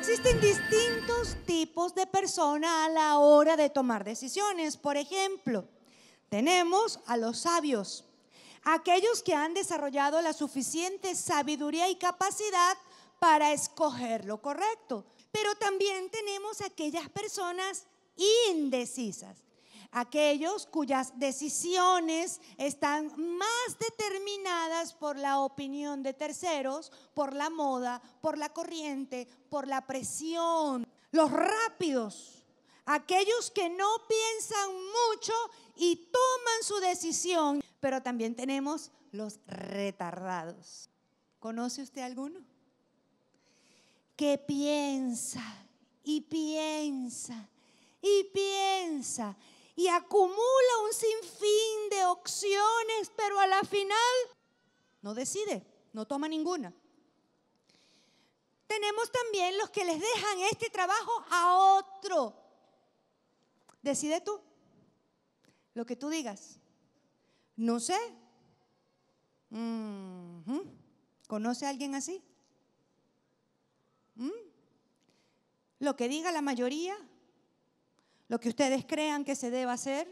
Existen distintos tipos de personas a la hora de tomar decisiones. Por ejemplo, tenemos a los sabios, aquellos que han desarrollado la suficiente sabiduría y capacidad para escoger lo correcto. Pero también tenemos aquellas personas indecisas, aquellos cuyas decisiones están más determinadas por la opinión de terceros, por la moda, por la corriente, por la presión. Los rápidos, aquellos que no piensan mucho y toman su decisión. Pero también tenemos los retardados. ¿Conoce usted alguno? Que piensa y piensa y piensa y acumula un sinfín de opciones, pero a la final no decide, no toma ninguna. Tenemos también los que les dejan este trabajo a otro. Decide tú, lo que tú digas. No sé. ¿Conoce a alguien así? ¿Mm? Lo que diga la mayoría, lo que ustedes crean que se deba hacer,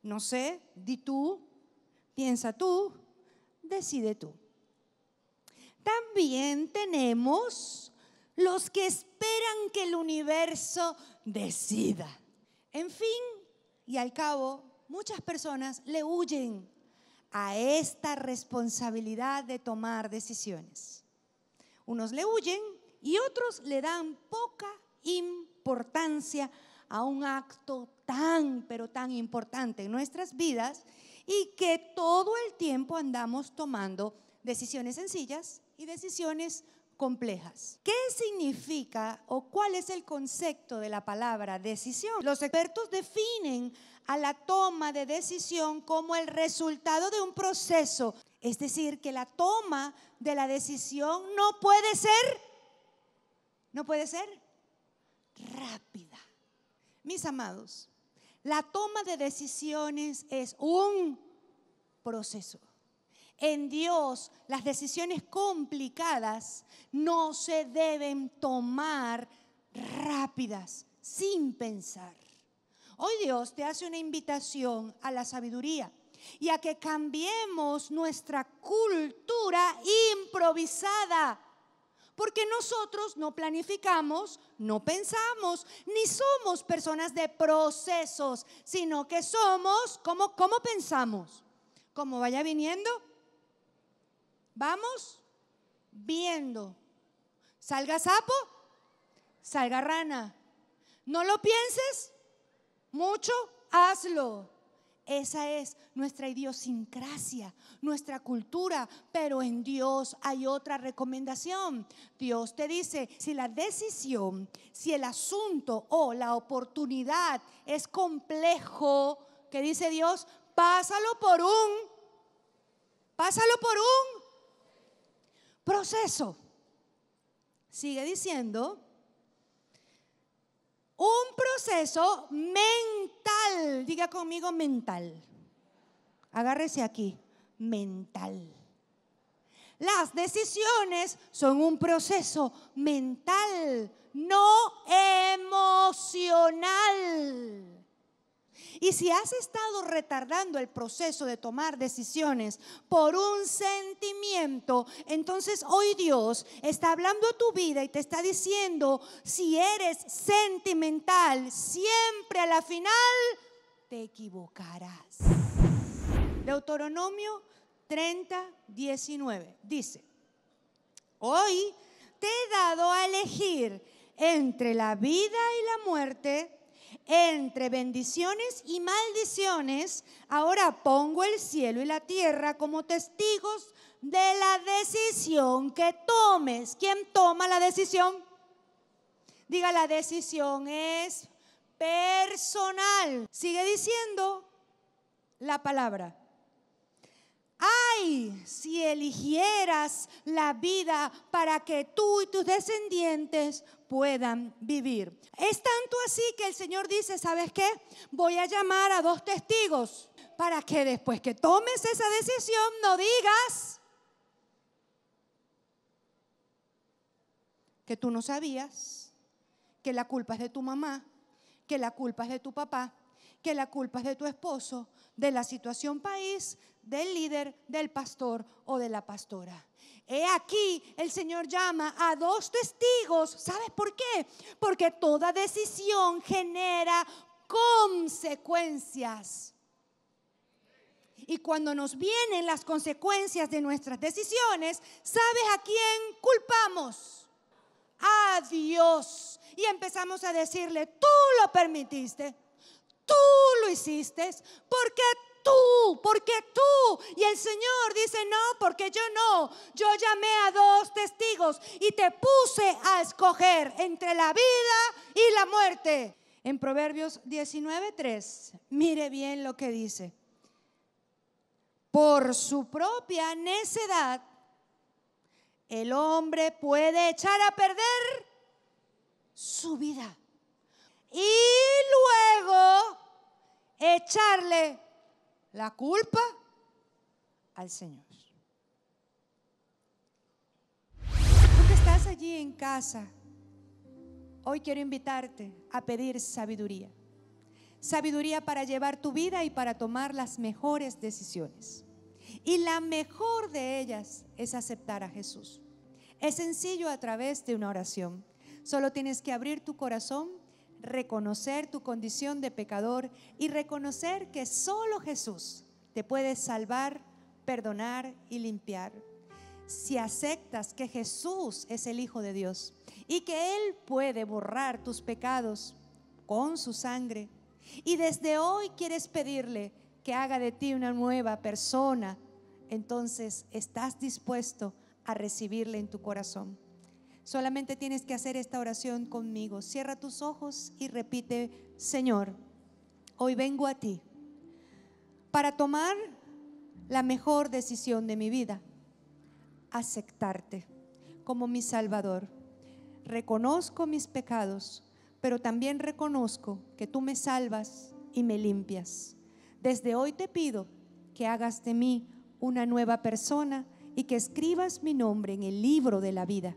no sé, di tú, piensa tú, decide tú. También tenemos los que esperan que el universo decida. En fin, y al cabo, muchas personas le huyen a esta responsabilidad de tomar decisiones. Unos le huyen y otros le dan poca importancia a un acto tan, pero tan importante en nuestras vidas y que todo el tiempo andamos tomando decisiones sencillas y decisiones complejas. ¿Qué significa o cuál es el concepto de la palabra decisión? Los expertos definen a la toma de decisión como el resultado de un proceso, es decir, que la toma de la decisión no puede ser, no puede ser rápida mis amados, la toma de decisiones es un proceso. En Dios las decisiones complicadas no se deben tomar rápidas, sin pensar. Hoy Dios te hace una invitación a la sabiduría y a que cambiemos nuestra cultura improvisada porque nosotros no planificamos, no pensamos, ni somos personas de procesos, sino que somos como cómo pensamos, como vaya viniendo. Vamos viendo. Salga sapo, salga rana. No lo pienses mucho, hazlo. Esa es nuestra idiosincrasia, nuestra cultura, pero en Dios hay otra recomendación. Dios te dice, si la decisión, si el asunto o la oportunidad es complejo, que dice Dios, pásalo por un, pásalo por un proceso. Sigue diciendo, un proceso men diga conmigo mental. Agárrese aquí, mental. Las decisiones son un proceso mental, no emocional. Y si has estado retardando el proceso de tomar decisiones por un sentimiento, entonces hoy Dios está hablando a tu vida y te está diciendo, si eres sentimental, siempre a la final te equivocarás. Deuteronomio 30, 19 dice, hoy te he dado a elegir entre la vida y la muerte, entre bendiciones y maldiciones, ahora pongo el cielo y la tierra como testigos de la decisión que tomes. ¿Quién toma la decisión? Diga, la decisión es personal. Sigue diciendo la palabra. Ay, si eligieras la vida para que tú y tus descendientes puedan vivir. Es tanto así que el Señor dice, ¿sabes qué? Voy a llamar a dos testigos para que después que tomes esa decisión no digas que tú no sabías, que la culpa es de tu mamá, que la culpa es de tu papá, que la culpa es de tu esposo, de la situación país, del líder, del pastor o de la pastora. He aquí, el Señor llama a dos testigos. ¿Sabes por qué? Porque toda decisión genera consecuencias. Y cuando nos vienen las consecuencias de nuestras decisiones, ¿sabes a quién culpamos? A Dios y empezamos a decirle, tú lo permitiste, tú lo hiciste, porque tú, porque tú. Y el Señor dice, no, porque yo no. Yo llamé a dos testigos y te puse a escoger entre la vida y la muerte. En Proverbios 19.3, mire bien lo que dice. Por su propia necedad, el hombre puede echar a perder su vida. Y luego echarle la culpa al Señor. Tú que estás allí en casa, hoy quiero invitarte a pedir sabiduría. Sabiduría para llevar tu vida y para tomar las mejores decisiones. Y la mejor de ellas es aceptar a Jesús. Es sencillo a través de una oración. Solo tienes que abrir tu corazón, reconocer tu condición de pecador y reconocer que solo Jesús te puede salvar, perdonar y limpiar. Si aceptas que Jesús es el Hijo de Dios y que Él puede borrar tus pecados con su sangre, y desde hoy quieres pedirle que haga de ti una nueva persona, entonces estás dispuesto a recibirle en tu corazón. Solamente tienes que hacer esta oración conmigo. Cierra tus ojos y repite, Señor, hoy vengo a ti para tomar la mejor decisión de mi vida, aceptarte como mi Salvador. Reconozco mis pecados, pero también reconozco que tú me salvas y me limpias. Desde hoy te pido que hagas de mí una nueva persona y que escribas mi nombre en el libro de la vida.